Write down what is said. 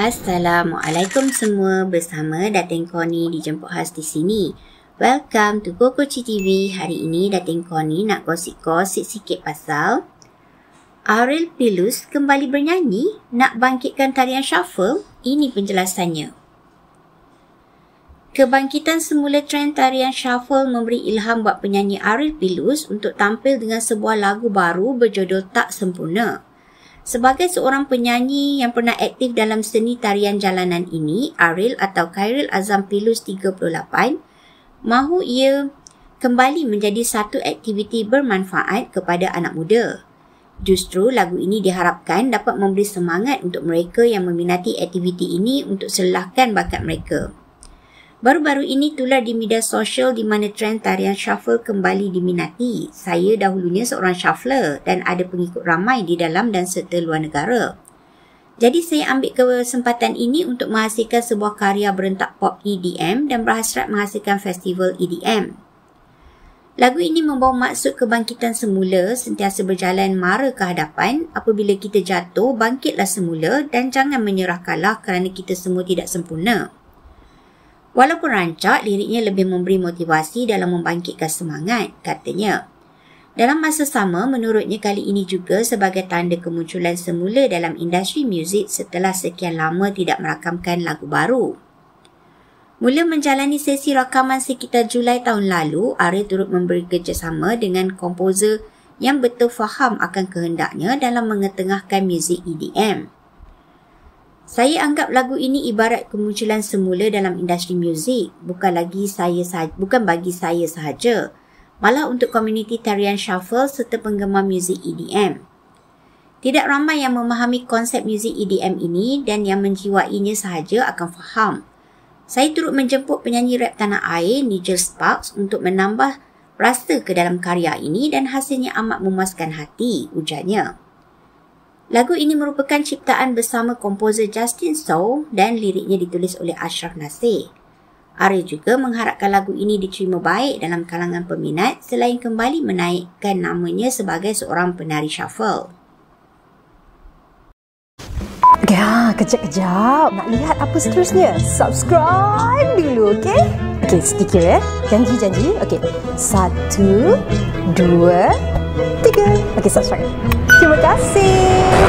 Assalamualaikum semua bersama Dating Koni di dijemput Has di sini. Welcome to Kokochi TV. Hari ini Dating Koni nak gosip-gosip sikit pasal Ariel Pilus kembali bernyanyi nak bangkitkan tarian shuffle. Ini penjelasannya. Kebangkitan semula trend tarian shuffle memberi ilham buat penyanyi Ariel Pilus untuk tampil dengan sebuah lagu baru berjudul Tak Sempurna. Sebagai seorang penyanyi yang pernah aktif dalam seni tarian jalanan ini, Aril atau Khairil Azam Pilus 38, mahu ia kembali menjadi satu aktiviti bermanfaat kepada anak muda. Justru lagu ini diharapkan dapat memberi semangat untuk mereka yang meminati aktiviti ini untuk selahkan bakat mereka. Baru-baru ini tular di media sosial di mana trend tarian shuffle kembali diminati. Saya dahulunya seorang shuffler dan ada pengikut ramai di dalam dan serta luar negara. Jadi saya ambil kesempatan ini untuk menghasilkan sebuah karya berentak pop EDM dan berhasrat menghasilkan festival EDM. Lagu ini membawa maksud kebangkitan semula sentiasa berjalan mara ke hadapan apabila kita jatuh bangkitlah semula dan jangan menyerah kalah kerana kita semua tidak sempurna. Walaupun rancak, liriknya lebih memberi motivasi dalam membangkitkan semangat, katanya. Dalam masa sama, menurutnya kali ini juga sebagai tanda kemunculan semula dalam industri muzik setelah sekian lama tidak merakamkan lagu baru. Mula menjalani sesi rakaman sekitar Julai tahun lalu, Ari turut memberi kerjasama dengan komposer yang betul faham akan kehendaknya dalam mengetengahkan muzik EDM. Saya anggap lagu ini ibarat kemunculan semula dalam industri muzik, bukan lagi saya sahaja, bukan bagi saya sahaja, malah untuk komuniti tarian shuffle serta penggemar muzik EDM. Tidak ramai yang memahami konsep muzik EDM ini dan yang menjiwainya sahaja akan faham. Saya turut menjemput penyanyi rap tanah air Nigel Sparks untuk menambah rasa ke dalam karya ini dan hasilnya amat memuaskan hati, ujarnya. Lagu ini merupakan ciptaan bersama komposer Justin So dan liriknya ditulis oleh Ashraf Nasir. Ariel juga mengharapkan lagu ini diterima baik dalam kalangan peminat selain kembali menaikkan namanya sebagai seorang penari shuffle. Ya, kejap-kejap. Nak lihat apa seterusnya? Subscribe dulu, okey? Okey, sedikit ya. Eh. Janji-janji. Okey, satu, dua, tiga. Okey, subscribe. Terima kasih